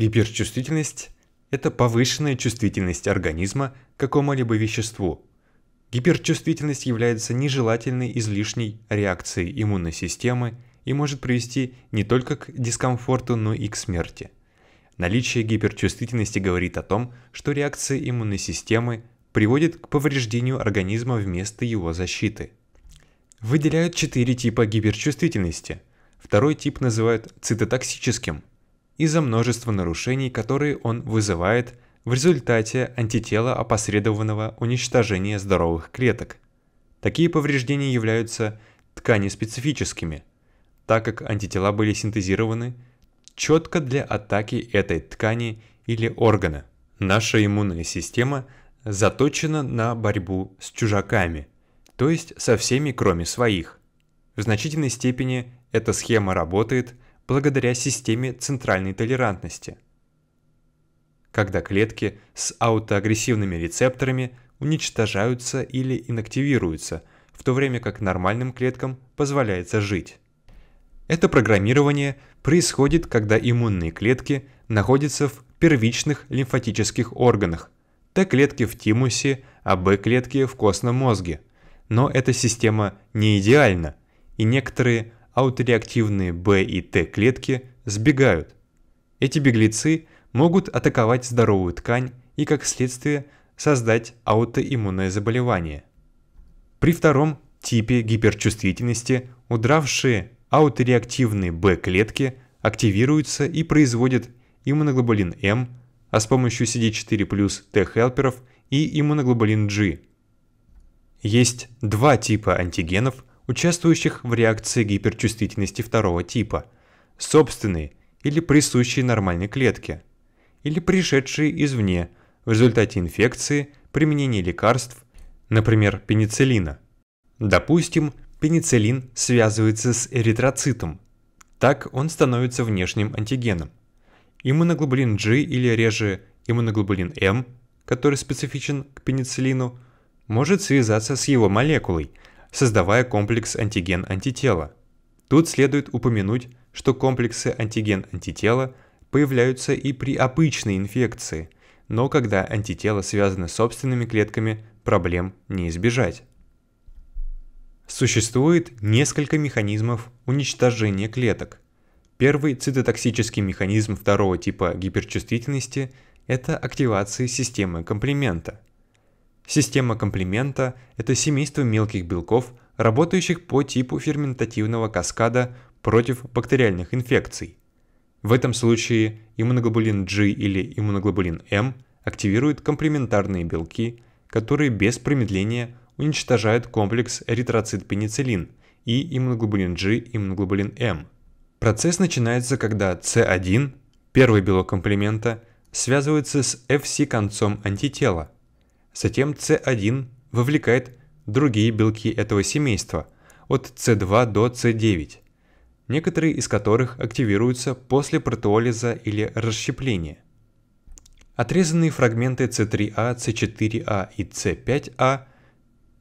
Гиперчувствительность – это повышенная чувствительность организма к какому-либо веществу. Гиперчувствительность является нежелательной излишней реакцией иммунной системы и может привести не только к дискомфорту, но и к смерти. Наличие гиперчувствительности говорит о том, что реакция иммунной системы приводит к повреждению организма вместо его защиты. Выделяют четыре типа гиперчувствительности. Второй тип называют цитотоксическим – из-за множества нарушений, которые он вызывает в результате антитела опосредованного уничтожения здоровых клеток. Такие повреждения являются тканеспецифическими, так как антитела были синтезированы четко для атаки этой ткани или органа. Наша иммунная система заточена на борьбу с чужаками, то есть со всеми, кроме своих. В значительной степени эта схема работает благодаря системе центральной толерантности. Когда клетки с аутоагрессивными рецепторами уничтожаются или инактивируются, в то время как нормальным клеткам позволяется жить. Это программирование происходит, когда иммунные клетки находятся в первичных лимфатических органах, Т-клетки в тимусе, а Б-клетки в костном мозге. Но эта система не идеальна, и некоторые аутореактивные B и T клетки сбегают. Эти беглецы могут атаковать здоровую ткань и, как следствие, создать аутоиммунное заболевание. При втором типе гиперчувствительности удравшие аутореактивные B клетки активируются и производят иммуноглобулин М, а с помощью CD4 Т-хелперов и иммуноглобулин G. Есть два типа антигенов, участвующих в реакции гиперчувствительности второго типа, собственные или присущие нормальной клетке, или пришедшие извне в результате инфекции, применения лекарств, например, пенициллина. Допустим, пенициллин связывается с эритроцитом, так он становится внешним антигеном. Иммуноглобулин G или реже иммуноглобулин М, который специфичен к пенициллину, может связаться с его молекулой – создавая комплекс антиген-антитела. Тут следует упомянуть, что комплексы антиген-антитела появляются и при обычной инфекции, но когда антитела связаны с собственными клетками, проблем не избежать. Существует несколько механизмов уничтожения клеток. Первый цитотоксический механизм второго типа гиперчувствительности – это активация системы комплимента – Система комплимента – это семейство мелких белков, работающих по типу ферментативного каскада против бактериальных инфекций. В этом случае иммуноглобулин G или иммуноглобулин M активирует комплементарные белки, которые без промедления уничтожают комплекс эритроцит-пенициллин и иммуноглобулин G, иммуноглобулин M. Процесс начинается, когда C1, первый белок комплимента, связывается с FC-концом антитела – Затем c 1 вовлекает другие белки этого семейства от c 2 до c 9 некоторые из которых активируются после протеолиза или расщепления. Отрезанные фрагменты c 3 a c 4 a и c 5 a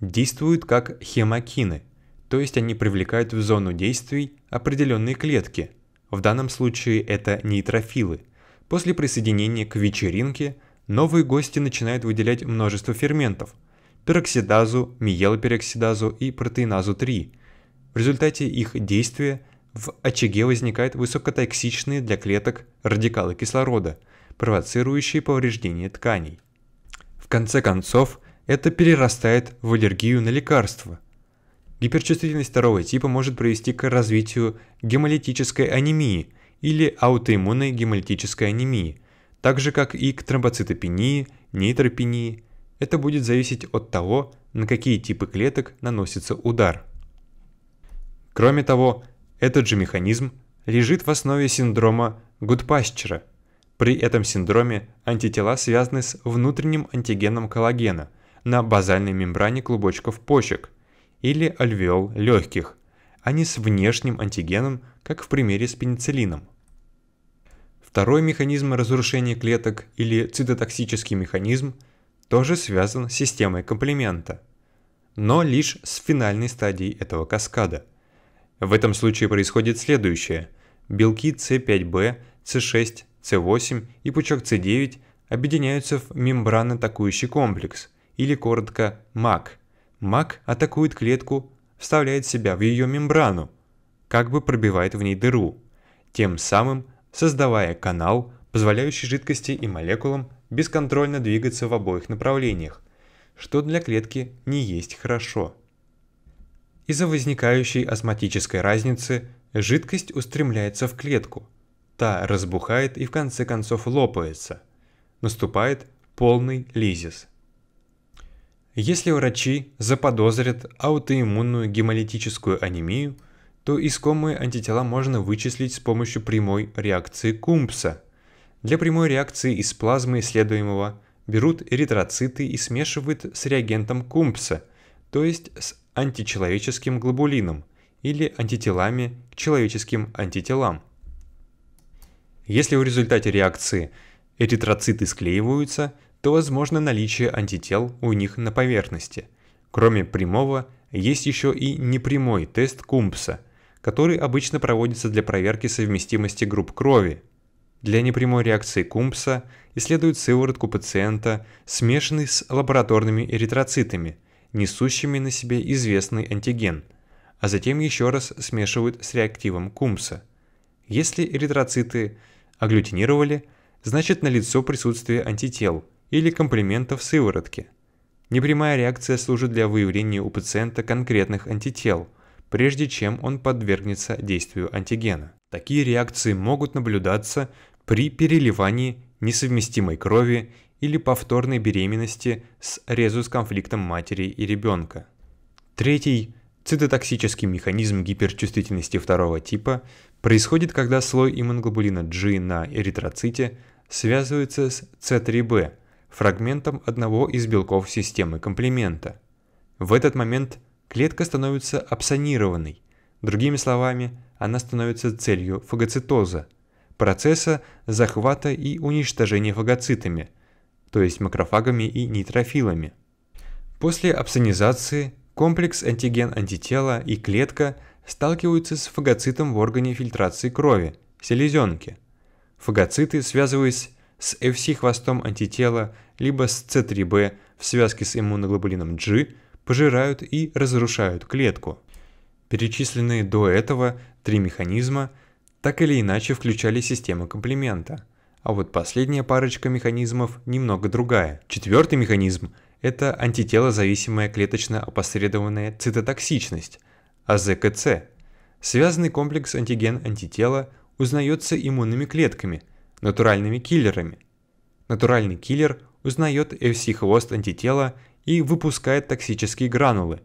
действуют как хемокины, то есть они привлекают в зону действий определенные клетки, в данном случае это нейтрофилы, после присоединения к вечеринке – новые гости начинают выделять множество ферментов – пероксидазу, миелопероксидазу и протеиназу-3. В результате их действия в очаге возникают высокотоксичные для клеток радикалы кислорода, провоцирующие повреждение тканей. В конце концов, это перерастает в аллергию на лекарства. Гиперчувствительность второго типа может привести к развитию гемолитической анемии или аутоиммунной гемолитической анемии – так же как и к тромбоцитопении, нейтропении. Это будет зависеть от того, на какие типы клеток наносится удар. Кроме того, этот же механизм лежит в основе синдрома Гудпасчера. При этом синдроме антитела связаны с внутренним антигеном коллагена на базальной мембране клубочков почек или альвеол легких, а не с внешним антигеном, как в примере с пенициллином. Второй механизм разрушения клеток, или цитотоксический механизм, тоже связан с системой комплимента, но лишь с финальной стадией этого каскада. В этом случае происходит следующее. Белки c 5 b c 6 c 8 и пучок c 9 объединяются в мембранно-атакующий комплекс, или коротко МАК. МАК атакует клетку, вставляет себя в ее мембрану, как бы пробивает в ней дыру, тем самым создавая канал, позволяющий жидкости и молекулам бесконтрольно двигаться в обоих направлениях, что для клетки не есть хорошо. Из-за возникающей осматической разницы жидкость устремляется в клетку, та разбухает и в конце концов лопается. Наступает полный лизис. Если врачи заподозрят аутоиммунную гемолитическую анемию, то искомые антитела можно вычислить с помощью прямой реакции Кумпса. Для прямой реакции из плазмы исследуемого берут эритроциты и смешивают с реагентом Кумпса, то есть с античеловеческим глобулином или антителами к человеческим антителам. Если в результате реакции эритроциты склеиваются, то возможно наличие антител у них на поверхности. Кроме прямого, есть еще и непрямой тест Кумпса, который обычно проводится для проверки совместимости групп крови. Для непрямой реакции Кумпса исследуют сыворотку пациента, смешанный с лабораторными эритроцитами, несущими на себе известный антиген, а затем еще раз смешивают с реактивом Кумпса. Если эритроциты агглютинировали, значит налицо присутствие антител или комплементов сыворотки. Непрямая реакция служит для выявления у пациента конкретных антител – прежде чем он подвергнется действию антигена. Такие реакции могут наблюдаться при переливании несовместимой крови или повторной беременности с резус-конфликтом матери и ребенка. Третий цитотоксический механизм гиперчувствительности второго типа происходит, когда слой иммуноглобулина G на эритроците связывается с C3b, фрагментом одного из белков системы комплимента. В этот момент – клетка становится апсонированной. Другими словами, она становится целью фагоцитоза, процесса захвата и уничтожения фагоцитами, то есть макрофагами и нейтрофилами. После апсонизации комплекс антиген-антитела и клетка сталкиваются с фагоцитом в органе фильтрации крови – селезенке. Фагоциты, связываясь с FC-хвостом антитела либо с C3B в связке с иммуноглобулином G – пожирают и разрушают клетку. Перечисленные до этого три механизма так или иначе включали систему комплимента, а вот последняя парочка механизмов немного другая. Четвертый механизм – это антитело-зависимая клеточно-опосредованная цитотоксичность, АЗКЦ. Связанный комплекс антиген-антитела узнается иммунными клетками, натуральными киллерами. Натуральный киллер узнает FC-хвост антитела и выпускает токсические гранулы.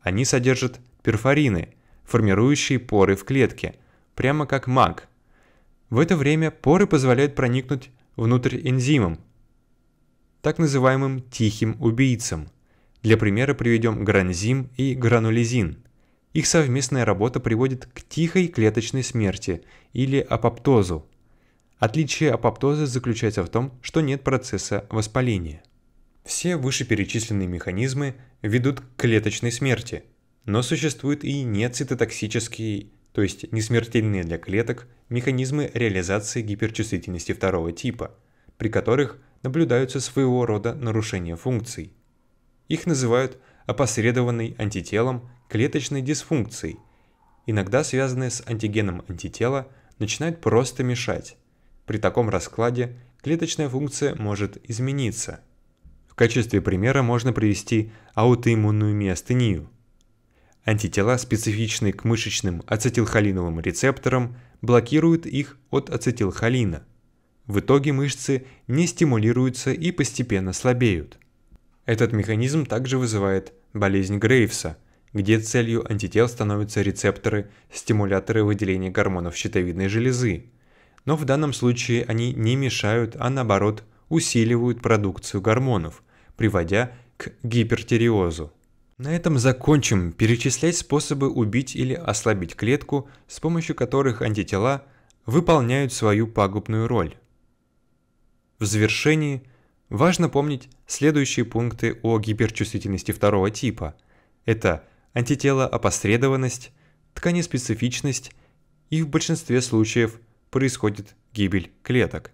Они содержат перфорины, формирующие поры в клетке, прямо как маг. В это время поры позволяют проникнуть внутрь энзимам, так называемым тихим убийцам. Для примера приведем гранзим и гранулизин. Их совместная работа приводит к тихой клеточной смерти или апоптозу. Отличие апоптоза заключается в том, что нет процесса воспаления. Все вышеперечисленные механизмы ведут к клеточной смерти, но существуют и нецитотоксические, то есть несмертельные для клеток, механизмы реализации гиперчувствительности второго типа, при которых наблюдаются своего рода нарушения функций. Их называют опосредованной антителом клеточной дисфункцией, иногда связанные с антигеном антитела, начинают просто мешать. При таком раскладе клеточная функция может измениться – в качестве примера можно привести аутоиммунную миостению. Антитела, специфичные к мышечным ацетилхолиновым рецепторам, блокируют их от ацетилхолина. В итоге мышцы не стимулируются и постепенно слабеют. Этот механизм также вызывает болезнь Грейвса, где целью антител становятся рецепторы, стимуляторы выделения гормонов щитовидной железы. Но в данном случае они не мешают, а наоборот усиливают продукцию гормонов, приводя к гипертиреозу. На этом закончим перечислять способы убить или ослабить клетку, с помощью которых антитела выполняют свою пагубную роль. В завершении важно помнить следующие пункты о гиперчувствительности второго типа. Это антитела опосредованность, тканеспецифичность и в большинстве случаев происходит гибель клеток.